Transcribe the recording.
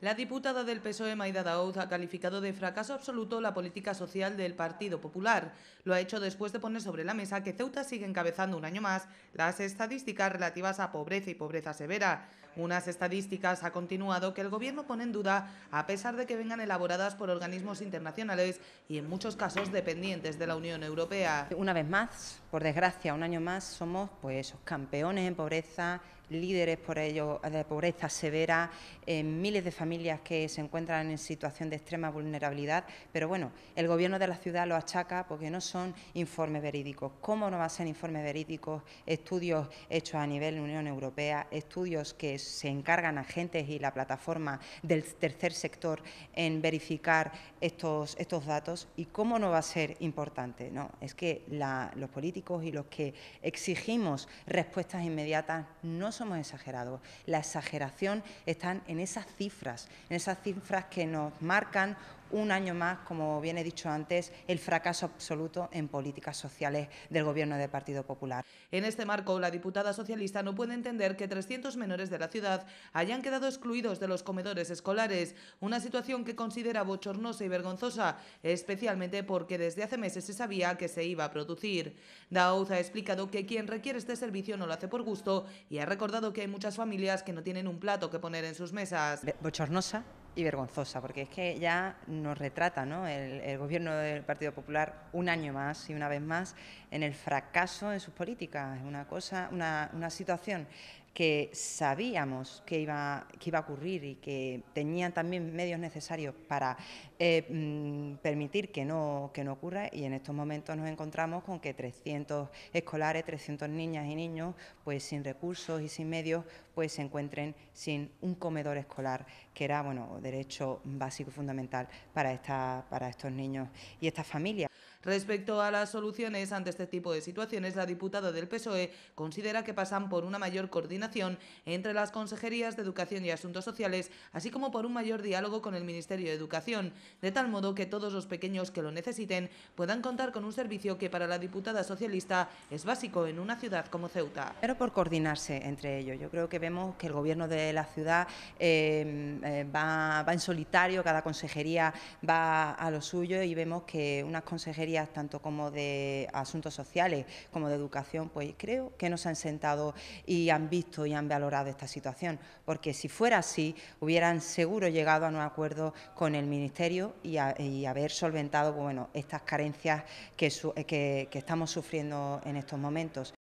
La diputada del PSOE, Maida Daoud, ha calificado de fracaso absoluto la política social del Partido Popular. Lo ha hecho después de poner sobre la mesa que Ceuta sigue encabezando un año más las estadísticas relativas a pobreza y pobreza severa. Unas estadísticas, ha continuado, que el Gobierno pone en duda a pesar de que vengan elaboradas por organismos internacionales y en muchos casos dependientes de la Unión Europea. Una vez más, por desgracia, un año más somos pues campeones en pobreza, líderes por ello de pobreza severa, eh, miles de familias que se encuentran en situación de extrema vulnerabilidad, pero bueno, el gobierno de la ciudad lo achaca porque no son informes verídicos. ¿Cómo no va a ser informes verídicos? Estudios hechos a nivel de Unión Europea, estudios que se encargan agentes y la plataforma del tercer sector en verificar estos, estos datos y cómo no va a ser importante. No, es que los políticos y los que exigimos respuestas inmediatas no somos exagerados. La exageración está en esas cifras, en esas cifras que nos marcan un año más, como bien he dicho antes, el fracaso absoluto en políticas sociales del Gobierno del Partido Popular. En este marco, la diputada socialista no puede entender que 300 menores de la ciudad hayan quedado excluidos de los comedores escolares, una situación que considera bochornosa y vergonzosa, especialmente porque desde hace meses se sabía que se iba a producir. Daouz ha explicado que quien requiere este servicio no lo hace por gusto y ha recordado que hay muchas familias que no tienen un plato que poner en sus mesas. Bochornosa, y vergonzosa, porque es que ya nos retrata ¿no? el, gobierno del Partido Popular un año más y una vez más en el fracaso en sus políticas. Es una cosa, una, una situación que sabíamos que iba, que iba a ocurrir y que tenían también medios necesarios para eh, mm, permitir que no, que no ocurra y en estos momentos nos encontramos con que 300 escolares, 300 niñas y niños, pues sin recursos y sin medios, pues se encuentren sin un comedor escolar, que era, bueno, derecho básico y fundamental para, esta, para estos niños y estas familias. Respecto a las soluciones ante este tipo de situaciones, la diputada del PSOE considera que pasan por una mayor coordinación entre las consejerías de Educación y Asuntos Sociales, así como por un mayor diálogo con el Ministerio de Educación, de tal modo que todos los pequeños que lo necesiten puedan contar con un servicio que para la diputada socialista es básico en una ciudad como Ceuta. Pero por coordinarse entre ellos. Yo creo que vemos que el Gobierno de la ciudad em, eh, va, va en solitario, cada consejería va a lo suyo y vemos que unas consejerías, tanto como de asuntos sociales como de educación, pues creo que nos han sentado y han visto y han valorado esta situación, porque si fuera así, hubieran seguro llegado a un acuerdo con el Ministerio y, haber solventado pues bueno, estas carencias eh, que, que estamos sufriendo en estos momentos.